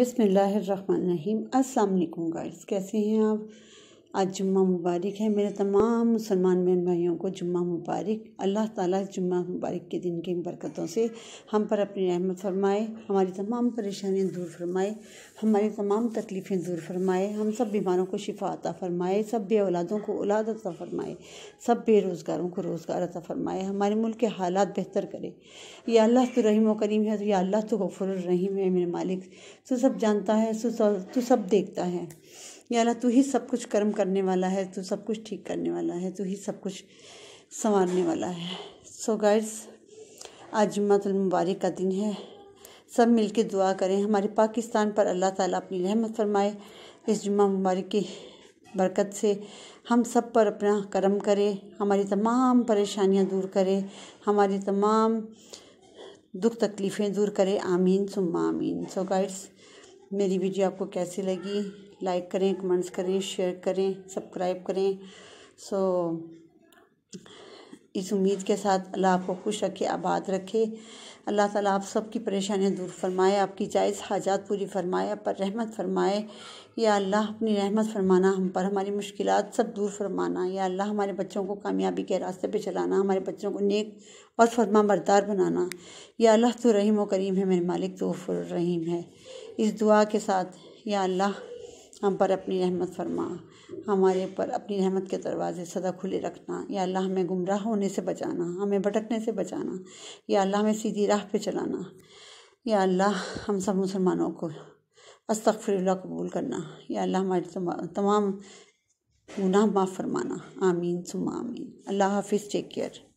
अस्सलाम वालेकुम गाइस कैसे हैं आप आज जुम्मा मुबारक है मेरे तमाम मुसलमान बहन भाइयों को जुम्मा मुबारक अल्लाह ताला जुम्मा मुबारक के दिन की बरकतों से हम पर अपनी रहमत फरमाए हमारी तमाम परेशानियां दूर फरमाए हमारी तमाम तकलीफ़ें दूर फरमाए हम सब बीमारों को शिफा अता फरमाए सब बे औलादों को औलाद अता फरमाए सब बेरोज़गारों को रोज़गार अता फरमाए हमारे मुल्क के हालात बेहतर करे या अल्लाह तो रहीम करीम है तो या अल्लाह तो गफुर रहीम है मेरे मालिक तो सब जानता है तो सब देखता है या अल्लाह तू ही सब कुछ कर्म करने वाला है तू सब कुछ ठीक करने वाला है तू ही सब कुछ संवारने वाला है सो so गाइड्स आज मुबारक का दिन है सब मिलके दुआ करें हमारे पाकिस्तान पर अल्लाह ताला अपनी रहमत फरमाए इस जुम्मा मुबारक की बरकत से हम सब पर अपना करम करे हमारी तमाम परेशानियां दूर करे हमारी तमाम दुख तकलीफ़ें दूर करे आमीन सुम्मा आमीन सो गाइड्स मेरी वीडियो आपको कैसी लगी लाइक करें कमेंट्स करें शेयर करें सब्सक्राइब करें सो इस उम्मीद के साथ अल्लाह आपको खुश रखे आबाद रखे अल्लाह ताला आप सबकी परेशानियां दूर फरमाए आपकी जायज़ हाजात पूरी फरमाए आप पर रहमत फरमाए या अल्लाह अपनी रहमत फरमाना हम पर हमारी मुश्किल सब दूर फरमाना या अल्लाह हमारे बच्चों को कामयाबी के रास्ते पे चलाना हमारे बच्चों को नेक और फरमा बरदार बनाना या अल्लाह तो रहीम व करीम है मेरे मालिक तो रहीम है इस दुआ के साथ या अल्लाह हम पर अपनी रहमत फरमा हमारे ऊपर अपनी रहमत के दरवाज़े सदा खुले रखना या अल्लाह हमें गुमराह होने से बचाना हमें भटकने से बचाना या अल्लाह हमें सीधी राह पे चलाना या अल्लाह हम सब मुसलमानों को अस्तफ़रल्ला कबूल करना या अल्लाह हमारे तमाम गुनाह माफ़ फरमाना आमीन सुम आमीन अल्लाह हाफिज़ टेक केयर